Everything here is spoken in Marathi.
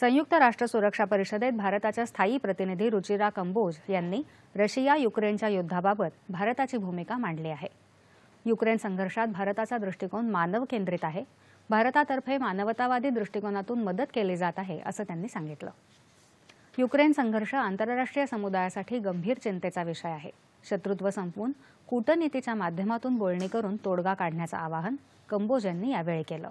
संयुक्त राष्ट्र सुरक्षा परिषदेत भारताच्या स्थायी प्रतिनिधी रुचिरा कंबोज यांनी रशिया युक्रेनच्या युद्धाबाबत भारताची भूमिका मांडली आहे युक्रेन संघर्षात भारताचा दृष्टिकोन मानव केंद्रित आहे भारतातर्फे मानवतावादी दृष्टिकोनातून मदत केली जात आहे असं त्यांनी सांगितलं युक्रेन संघर्ष आंतरराष्ट्रीय समुदायासाठी गंभीर चिंतेचा विषय आहे शत्रुत्व संपवून कूटनीतीच्या माध्यमातून बोलणी करून तोडगा काढण्याचं आवाहन कंबोज यांनी यावेळी केलं